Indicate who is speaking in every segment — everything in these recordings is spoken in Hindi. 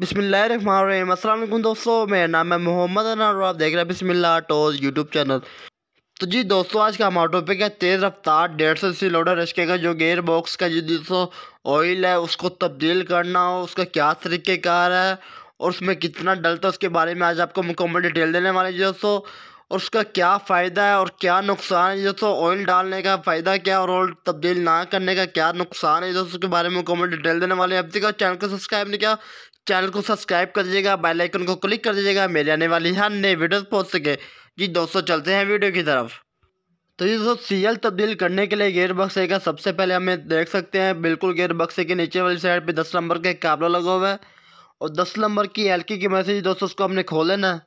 Speaker 1: बिसमीम असल दोस्तों मेरा नाम है मोहम्मद अनार और आप देख रहे हैं बिसमिल्ला टोज यूट्यूब चैनल तो जी दोस्तों आज का हमारा टॉपिक है तेज़ रफ्तार डेढ़ सौ सी लोडर रश्के का जो गेयर बॉक्स का जो दोस्तों ऑयल है उसको तब्दील करना हो उसका क्या तरीक़ेकार है और उसमें कितना डलता है उसके बारे में आज आपको मुकम्मल डिटेल देने वाले दोस्तों और उसका क्या फ़ायदा है और क्या नुकसान है दोस्तों ऑयल डालने का फ़ायदा क्या और ऑयल तब्दील ना करने का क्या नुकसान है दोस्तों उसके बारे में कॉमेंट डिटेल देने वाले हैं अब तक चैनल को सब्सक्राइब नहीं किया चैनल को सब्सक्राइब कर दीजिएगा बेल आइकन को क्लिक कर दीजिएगा मेरे आने वाली हर नए वीडियोस पहुंच सके जी दोस्तों चलते हैं वीडियो की तरफ तो ये दोस्तों सीएल तब्दील करने के लिए गेयर बक्से का सबसे पहले हमें देख सकते हैं बिल्कुल गेयर बक्से के नीचे वाली साइड पे दस नंबर का काबला लगा हुआ है और दस नंबर की एल की मैसेज दोस्तों उसको हमने खोले लेना है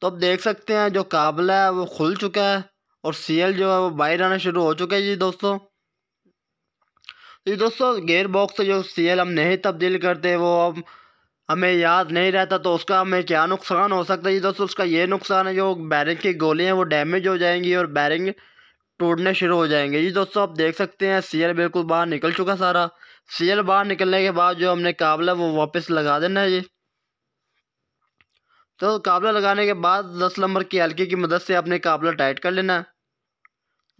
Speaker 1: तो अब देख सकते हैं जो काबला है वो खुल चुका है और सीएल जो है वो बाहर आना शुरू हो चुका है जी दोस्तों तो दोस्तों गेयर बॉक्स से जो सीएल हम नहीं तब्दील करते वो अब हमें याद नहीं रहता तो उसका हमें क्या नुकसान हो सकता है जी दोस्तों उसका ये नुकसान है जो बैरिंग की गोलियाँ वो डैमेज हो जाएंगी और बैरिंग टूटने शुरू हो जाएंगे जी दोस्तों आप देख सकते हैं सीएल बिल्कुल बाहर निकल चुका सारा सीएल बाहर निकलने के बाद जो हमने काबला वो वापस लगा देना है जी तो काबला लगाने के बाद दस नंबर की हल्के की मदद से आपने काबला टाइट कर लेना है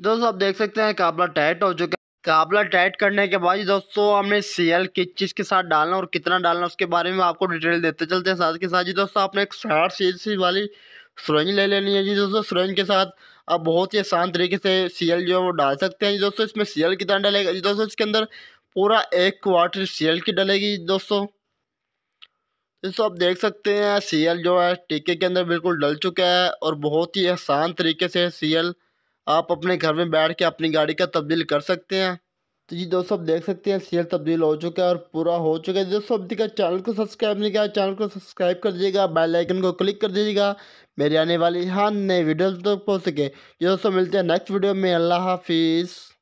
Speaker 1: दोस्तों आप देख सकते हैं काबला टाइट हो चुका है काबला टाइट करने के बाद दोस्तों हमने सीएल किस चीज़ के साथ डालना और कितना डालना उसके बारे में आपको डिटेल देते चलते हैं साथ के साथ जी दोस्तों आपने एक साठ सी
Speaker 2: सी वाली सुरंज ले लेनी है जी दोस्तों सुरंज के साथ आप बहुत ही आसान तरीके से सीएल जो है वो डाल सकते हैं जी दोस्तों इसमें सीएल कितना डालेगा जी दोस्तों इसके अंदर पूरा एक क्वार्टर सीएल की डलेगी दोस्तों दोस्तों आप देख सकते हैं सीएल जो है टीके के अंदर बिल्कुल डल चुका है और बहुत ही आसान तरीके से सीएल आप अपने घर में बैठ के अपनी गाड़ी का तब्दील कर सकते हैं तो जी दोस्तों आप देख सकते हैं सीएल तब्दील हो चुका है और पूरा हो चुका है दोस्तों अब का चैनल को सब्सक्राइब नहीं किया चैनल को सब्सक्राइब कर दीजिएगा बेलाइकन को क्लिक कर दीजिएगा मेरी आने वाली हाँ नई वीडियो तक तो पहुँच सके दोस्तों मिलते हैं नेक्स्ट वीडियो में अल्लाह हाफिज़